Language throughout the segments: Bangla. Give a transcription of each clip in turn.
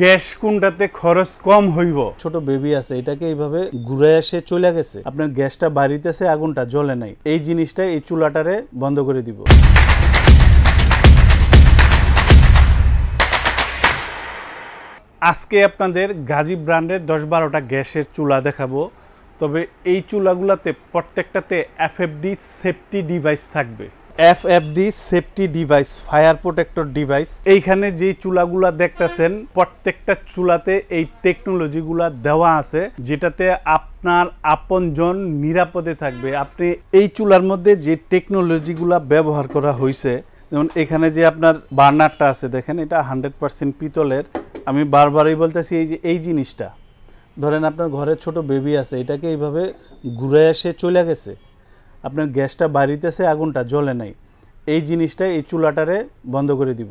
গ্যাস কোনটাতে খরচ কম হইব ছোট বেবি আছে এটাকে এইভাবে ঘুরে এসে চলে গেছে আপনার গ্যাসটা বাড়িতেছে আগুনটা জ্বলে নাই এই জিনিসটা এই চুলাটারে বন্ধ করে দিব আজকে আপনাদের গাজী ব্র্যান্ডের দশ বারোটা গ্যাসের চুলা দেখাবো তবে এই চুলাগুলাতে প্রত্যেকটাতে এফএফডি সেফটি ডিভাইস থাকবে FFD safety device fire protector device এইখানে যে চুলাগুলা দেখতেছেন প্রত্যেকটা চুলাতে এই টেকনোলজিগুলা দেওয়া আছে যেটাতে আপনার আপনজন নিরাপদে থাকবে আপনি এই চুলার মধ্যে যে টেকনোলজিগুলা ব্যবহার করা হয়েছে যেমন এখানে যে আপনার বার্নারটা আছে দেখেন এটা হান্ড্রেড পার্সেন্ট পিতলের আমি বারবারই বলতেছি এই যে এই জিনিসটা ধরেন আপনার ঘরে ছোট বেবি আছে এটাকে এইভাবে ঘুরে এসে চলে গেছে আপনার গ্যাসটা বাড়িতেছে আগুনটা জ্বলে নাই এই জিনিসটা এই চুলাটারে বন্ধ করে দিব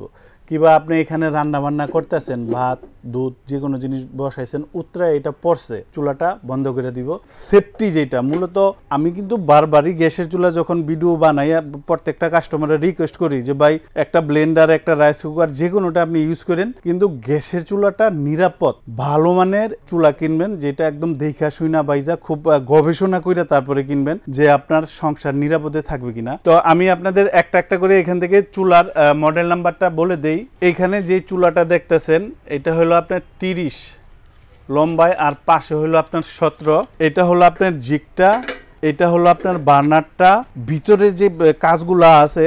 কিংবা আপনি এখানে রান্না বান্না করতেছেন ভাত দুধ যে কোনো জিনিস বসাইছেন উত্তরা এটা পড়ছে চুলাটা বন্ধ করে দিব সেফটি যেটা মূলত আমি কিন্তু বারবারই গ্যাসের চুলা যখন ভিডিও বানাই প্রত্যেকটা কাস্টমারের রিকোয়েস্ট করি যে ভাই একটা ব্লেন্ডার একটা রাইস কুকার যে কোনোটা আপনি ইউজ করেন কিন্তু গ্যাসের চুলাটা নিরাপদ ভালো মানের চুলা কিনবেন যেটা একদম দেখা শুইনা বাইজা খুব গবেষণা করে তারপরে কিনবেন যে আপনার সংসার নিরাপদে থাকবে কিনা তো আমি আপনাদের একটা একটা করে এখান থেকে চুলার মডেল নাম্বারটা বলে দেই দেই এখানে যে চুলাটা দেখতেছেন এটা হলো আপনার তিরিশ লম্বায় আর পাশে হলো আপনার সতেরো এটা হলো আপনার জিকটা এটা হলো আপনার বার্নারটা ভিতরে যে কাজগুলো আছে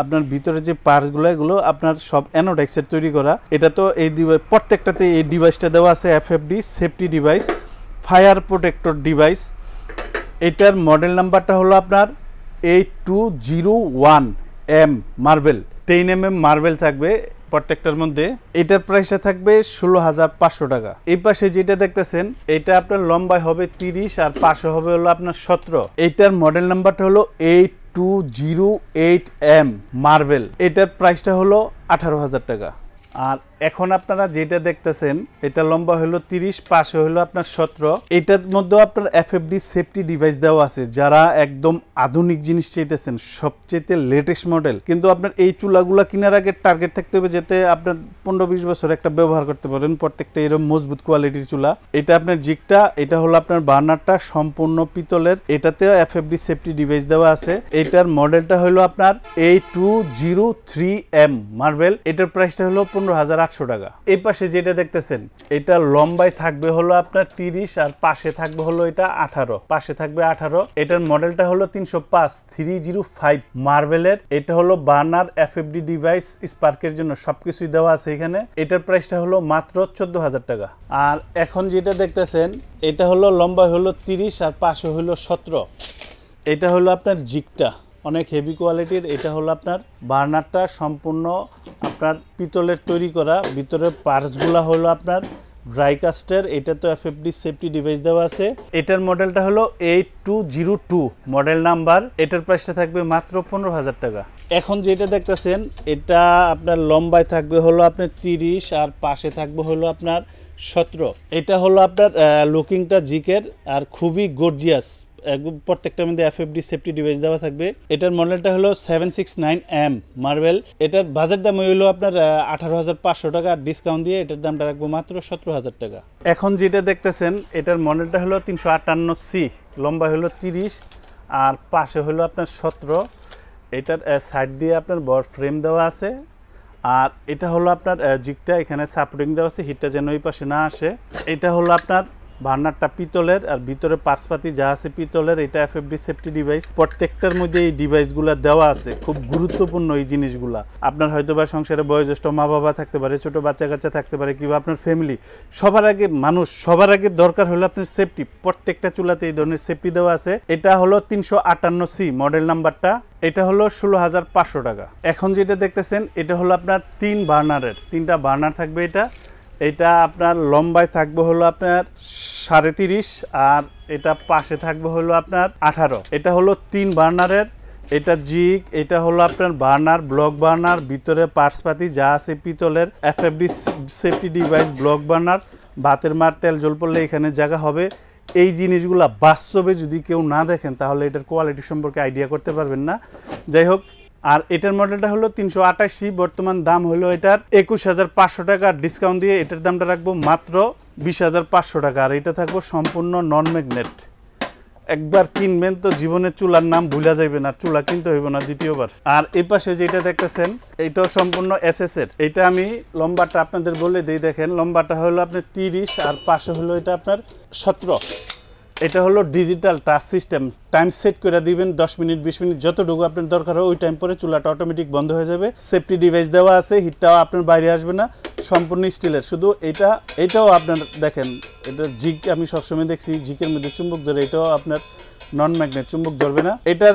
আপনার ভিতরে যে পার্টসগুলো এগুলো আপনার সব অ্যানোডেক্সের তৈরি করা এটা তো এই প্রত্যেকটাতে এই ডিভাইসটা দেওয়া আছে FFD safety device fire protector device এটার মডেল নাম্বারটা হলো আপনার eight two zero one M marble ten M M marble থাকবে প্রত্যেকটার মধ্যে এটার প্রাইসটা থাকবে ষোলো হাজার পাঁচশো টাকা এই পাশে যেটা দেখতেছেন এটা আপনার লম্বায় হবে তিরিশ আর পাশে হবে হলো আপনার সতেরো এটার মডেল নাম্বারটা হলো eight two zero eight M marble এটার প্রাইসটা হলো আঠারো হাজার টাকা আর এখন আপনারা যেটা দেখতেছেন এটা লম্বা হলো তিরিশ পাশে হলো আপনার সতেরো এটার মধ্যেও আপনার এফএফডি সেফটি ডিভাইস দেওয়া আছে যারা একদম আধুনিক জিনিস চাইতেছেন সবচেয়ে লেটেস্ট মডেল কিন্তু আপনার এই চুলাগুলা কেনার আগে টার্গেট থাকতে হবে যাতে আপনার পনেরো বিশ বছর একটা ব্যবহার করতে পারেন প্রত্যেকটা এরকম মজবুত কোয়ালিটির চুলা এটা আপনার জিকটা এটা হলো আপনার বার্নারটা সম্পূর্ণ পিতলের এটাতেও এফএফডি সেফটি ডিভাইস দেওয়া আছে এটার মডেলটা হলো আপনার এই two zero three M marble এটার প্রাইসটা হলো পনেরো হাজার আটশো টাকা এই পাশে যেটা দেখতেছেন এটা লম্বায় থাকবে হলো আপনার তিরিশ আর পাশে থাকবে হলো এটা আঠারো পাশে থাকবে আঠারো এটার মডেলটা হলো তিনশো পাঁচ থ্রি জিরো ফাইভ মার্বেলের এটা হলো বার্নার এফ এফডি ডিভাইস স্পার্কের জন্য সবকিছুই দেওয়া আছে এখানে এটার প্রাইসটা হলো মাত্র চোদ্দ হাজার টাকা আর এখন যেটা দেখতেছেন এটা হলো লম্বাই হলো তিরিশ আর পাশে হলো সতেরো এটা হলো আপনার জিকটা অনেক হেভি কোয়ালিটির এটা হলো আপনার বার্নারটা সম্পূর্ণ আপনার পিতলের তৈরি করা ভিতরে পার্টসগুলো হলো আপনার ড্রাই কাস্টার এটা তো এফএফডি সেফটি ডিভাইস দেওয়া আছে এটার মডেলটা হলো eight two zero two model number এটার প্রাইসটা থাকবে মাত্র পনেরো হাজার টাকা এখন যেটা দেখতেছেন এটা আপনার লম্বায় থাকবে হলো আপনার তিরিশ আর পাশে থাকবে হলো আপনার সতেরো এটা হলো আপনার লুকিংটা জিকের আর খুবই গর্জিয়াস প্রত্যেকটার মধ্যে এফ এফডি সেফটি ডিভাইস দেওয়া থাকবে এটার মডেলটা হলো seven six nine M marble এটার বাজার দাম হলো আপনার আঠারো হাজার পাঁচশো টাকা ডিসকাউন্ট দিয়ে এটার দামটা রাখবো মাত্র সতেরো হাজার টাকা এখন যেটা দেখতেছেন এটার মডেলটা হলো তিনশো আটান্ন সি লম্বা হলো তিরিশ আর পাশে হলো আপনার সতেরো এটার সাইড দিয়ে আপনার বর ফ্রেম দেওয়া আছে আর এটা হলো আপনার জিকটা এখানে সাপোর্টিং দেওয়া আছে হিটটা যেন ওই পাশে না আসে এটা হলো আপনার বার্নারটা পিতলের আর ভিতরে পার্সপাতি যা আছে পিতলের এটা এফএফডি সেফটি ডিভাইস প্রত্যেকটার মধ্যে এই ডিভাইসগুলো দেওয়া আছে খুব গুরুত্বপূর্ণ এই জিনিসগুলা আপনার হয়তো বা সংসারে বয়োজ্যেষ্ঠ মা বাবা থাকতে পারে ছোট বাচ্চা কাচ্চা থাকতে পারে কিংবা আপনার ফ্যামিলি সবার আগে মানুষ সবার আগে দরকার হলো আপনার সেফটি প্রত্যেকটা চুলাতে এই ধরনের সেফটি দেওয়া আছে এটা হলো তিনশো আটান্ন সি মডেল নাম্বারটা এটা হলো ষোলো হাজার পাঁচশো টাকা এখন যেটা দেখতেছেন এটা হলো আপনার তিন বার্নারের তিনটা বার্নার থাকবে এটা এটা আপনার লম্বায় থাকবে হলো আপনার সাড়ে তিরিশ আর এটা পাশে থাকবে হলো আপনার আঠারো এটা হলো তিন বার্নারের এটা জিগ এটা হলো আপনার বার্নার ব্লক বার্নার ভিতরে পার্সপাতি যা আছে পিতলের FFD safety device block burner ভাতের মার তেল জল পড়লে এখানে জায়গা হবে এই জিনিসগুলা বাস্তবে যদি কেউ না দেখেন তাহলে এটার কোয়ালিটি সম্পর্কে আইডিয়া করতে পারবেন না যাই হোক আর এটার মডেলটা হলো তিনশো আটাশি বর্তমান দাম হলো এটার একুশ হাজার পাঁচশো টাকা ডিসকাউন্ট দিয়ে এটার দামটা রাখবো মাত্র বিশ হাজার পাঁচশো টাকা আর এটা থাকবো সম্পূর্ণ নন ম্যাগনেট একবার কিনবেন তো জীবনে চুলার নাম ভুলা যাইবে না চুলা কিনতে হইব না দ্বিতীয়বার আর এ পাশে যেটা দেখতেছেন এটাও সম্পূর্ণ এস এর এটা আমি লম্বাটা আপনাদের বলে দিই দেখেন লম্বাটা হলো আপনার তিরিশ আর পাশে হলো এটা আপনার সতেরো এটা হলো digital touch system time set করে দিবেন দশ মিনিট বিশ মিনিট যতটুকু আপনার দরকার হয় ওই টাইম পরে চুলাটা অটোমেটিক বন্ধ হয়ে যাবে সেফটি ডিভাইস দেওয়া আছে হিটটাও আপনার বাইরে আসবে না সম্পূর্ণ স্টিলের শুধু এটা এটাও আপনার দেখেন এটা জিক আমি সবসময় দেখছি জিকের মধ্যে চুম্বক ধরে এটাও আপনার নন ম্যাগনেট চুম্বক ধরবে না এটার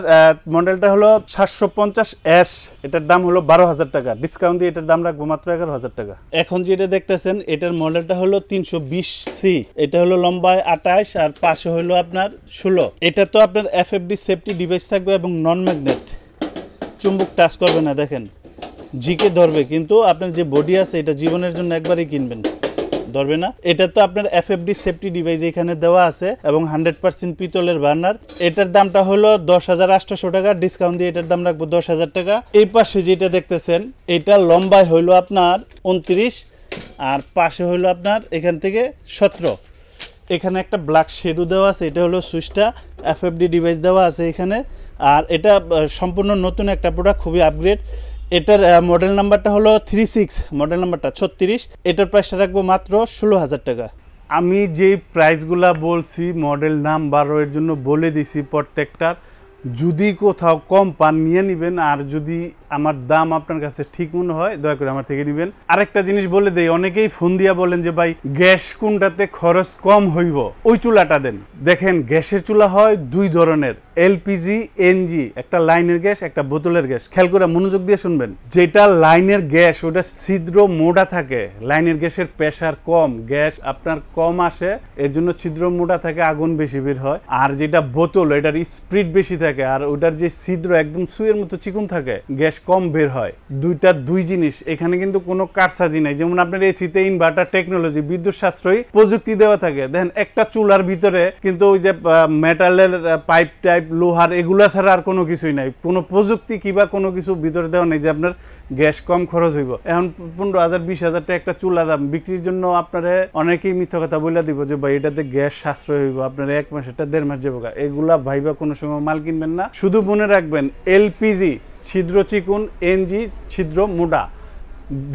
মডেলটা হলো সাতশো পঞ্চাশ অ্যাশ এটার দাম হলো বারো হাজার টাকা ডিসকাউন্ট দিয়ে এটার দাম রাখবো মাত্র এগারো হাজার টাকা এখন যেটা দেখতেছেন এটার মডেলটা হলো তিনশো বিশ সি এটা হলো লম্বায় আঠাশ আর পাশে হলো আপনার ষোলো এটা তো আপনার F F D safety device থাকবে এবং নন ম্যাগনেট চুম্বক টাচ করবে না দেখেন জিকে ধরবে কিন্তু আপনার যে বডি আছে এটা জীবনের জন্য একবারই কিনবেন ধরবে না এটা তো আপনার এফএফডি সেফটি ডিভাইস এখানে দেওয়া আছে এবং হান্ড্রেড পার্সেন্ট পিতলের বার্নার এটার দামটা হলো দশ হাজার আটশোশো টাকা ডিসকাউন্ট দিয়ে এটার দাম রাখবো দশ হাজার টাকা এই পাশে যেটা দেখতেছেন এটা লম্বায় হলো আপনার উনত্রিশ আর পাশে হলো আপনার এখান থেকে সতেরো এখানে একটা ব্ল্যাক শেডু দেওয়া আছে এটা হলো সুইচটা এফএফডি ডিভাইস দেওয়া আছে এখানে আর এটা সম্পূর্ণ নতুন একটা প্রোডাক্ট খুবই আপগ্রেড এটার মডেল নাম্বারটা হলো থ্রি সিক্স মডেল নাম্বারটা ছত্রিশ এটার প্রাইসটা রাখবো মাত্র ষোলো হাজার টাকা আমি যেই প্রাইসগুলা বলছি মডেল নাম্বারও এর জন্য বলে দিছি প্রত্যেকটার যদি কোথাও কম পান নিয়ে নেবেন আর যদি আমার দাম আপনার কাছে ঠিক মনে হয় দয়া করে আমার থেকে নেবেন আরেকটা জিনিস বলে দেয় অনেকেই ফোন দিয়া বলেন যে ভাই গ্যাস কোনটাতে খরচ কম হইব ওই চুলাটা দেন দেখেন গ্যাসের চুলা হয় দুই ধরনের এলপিজি এনজি একটা লাইনের গ্যাস একটা বোতলের গ্যাস খেয়াল করে মনোযোগ দিয়ে শুনবেন যেটা লাইনের গ্যাস ওটা ছিদ্র মোটা থাকে লাইনের গ্যাসের প্রেশার কম গ্যাস আপনার কম আসে এর জন্য ছিদ্র মোটা থাকে আগুন বেশি বের হয় আর যেটা বোতল এটার স্পিড বেশি থাকে থাকে আর ওটার যে ছিদ্র একদম সুইয়ের মতো চিকুন থাকে গ্যাস কম বের হয় দুইটা দুই জিনিস এখানে কিন্তু কোনো কারসাজি নাই যেমন আপনার এসিতে ইনভার্টার টেকনোলজি বিদ্যুৎ সাশ্রয়ী প্রযুক্তি দেওয়া থাকে দেখেন একটা চুলার ভিতরে কিন্তু ওই যে মেটালের পাইপ টাইপ লোহার এগুলা ছাড়া আর কোনো কিছুই নাই কোনো প্রযুক্তি কিবা কোনো কিছু ভিতরে দেওয়া নেই যে আপনার গ্যাস কম খরচ হইব এখন পনেরো হাজার বিশ হাজার টাকা একটা চুলা দাম বিক্রির জন্য আপনারা অনেকেই মিথ্য কথা বলে দিব যে ভাই এটাতে গ্যাস সাশ্রয় হইব আপনার এক মাস এটা দেড় মাস যাবো এগুলা ভাইবা কোনো সময় মাল কিনবেন না শুধু মনে রাখবেন এলপিজি ছিদ্র চিকুন এনজি ছিদ্র মোটা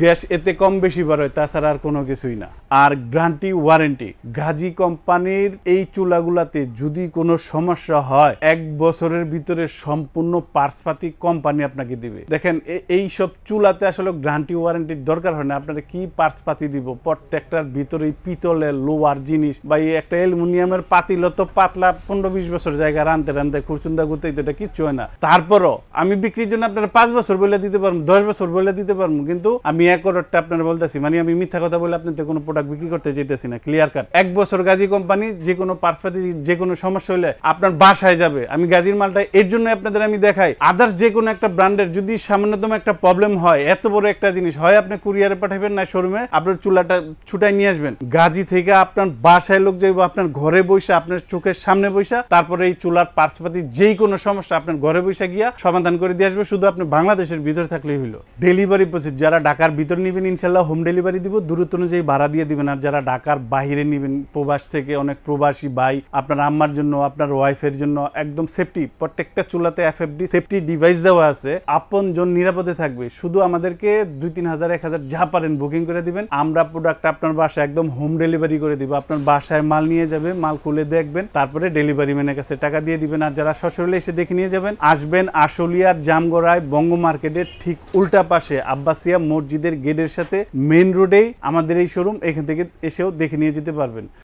গ্যাস এতে কম বেশি বার হয় তাছাড়া আর কোনো কিছুই না আর গ্রান্টি ওয়ারেন্টি গাজী কোম্পানির এই চুলাগুলাতে যদি কোনো সমস্যা হয় এক বছরের ভিতরে সম্পূর্ণ পার্সপাতি কোম্পানি আপনাকে দিবে দেখেন এই সব চুলাতে আসলে গ্রান্টি ওয়ারেন্টির দরকার হয় না আপনারা কি পার্সপাতি দিব প্রত্যেকটার ভিতরে পিতলের লোয়ার জিনিস বা এই একটা অ্যালুমিনিয়ামের পাতিল তো পাতলা পনেরো বিশ বছর জায়গা রানতে রানতে খুরচুন্দা গুতে এটা কিচ্ছু হয় না তারপরও আমি বিক্রির জন্য আপনারা পাঁচ বছর বলে দিতে পারবো দশ বছর বলে দিতে পারবো কিন্তু আমি এক অর্ডারটা আপনারা বলতেছি মানে আমি মিথ্যা কথা বলে আপনাদের কোনো প্রোডাক্ট প্রোডাক্ট বিক্রি করতে যেতেছি না ক্লিয়ার কাট এক বছর গাজী কোম্পানি যে কোনো পার্সপাতি যে কোনো সমস্যা হলে আপনার বাসায় যাবে আমি গাজীর মালটা এর জন্য আপনাদের আমি দেখাই আদার্স যে কোনো একটা ব্র্যান্ডের যদি সামান্যতম একটা প্রবলেম হয় এত বড় একটা জিনিস হয় আপনি কুরিয়ারে পাঠাবেন না শোরুমে আপনার চুলাটা ছুটাই নিয়ে আসবেন গাজী থেকে আপনার বাসায় লোক যাইব আপনার ঘরে বসে আপনার চোখের সামনে বসে তারপরে এই চুলার পার্সপাতি যেই কোনো সমস্যা আপনার ঘরে বসে গিয়া সমাধান করে দিয়ে আসবে শুধু আপনি বাংলাদেশের ভিতরে থাকলেই হইল ডেলিভারি প্রসেস যারা ঢাকার ভিতরে নেবেন ইনশাল্লাহ হোম ডেলিভারি দিব দূরত্ব অনুযায়ী ভাড়া দিয়ে দিবেন আর যারা ঢাকার বাহিরে নেবেন প্রবাস থেকে অনেক প্রবাসী ভাই আপনার আম্মার জন্য আপনার ওয়াইফের জন্য একদম সেফটি প্রত্যেকটা চুলাতে এফএফডি সেফটি ডিভাইস দেওয়া আছে আপন জন নিরাপদে থাকবে শুধু আমাদেরকে দুই তিন হাজার এক হাজার যা পারেন বুকিং করে দিবেন আমরা প্রোডাক্ট আপনার বাসায় একদম হোম ডেলিভারি করে দিব আপনার বাসায় মাল নিয়ে যাবে মাল খুলে দেখবেন তারপরে ডেলিভারি ম্যানের কাছে টাকা দিয়ে দিবেন আর যারা সশরীরে এসে দেখে নিয়ে যাবেন আসবেন আশুলিয়ার জামগড়ায় বঙ্গ মার্কেটের ঠিক উল্টা পাশে আব্বাসিয়া মসজিদের গেটের সাথে মেন রোডেই আমাদের এই শোরুম এখানে এখান থেকে এসেও দেখে নিয়ে যেতে পারবেন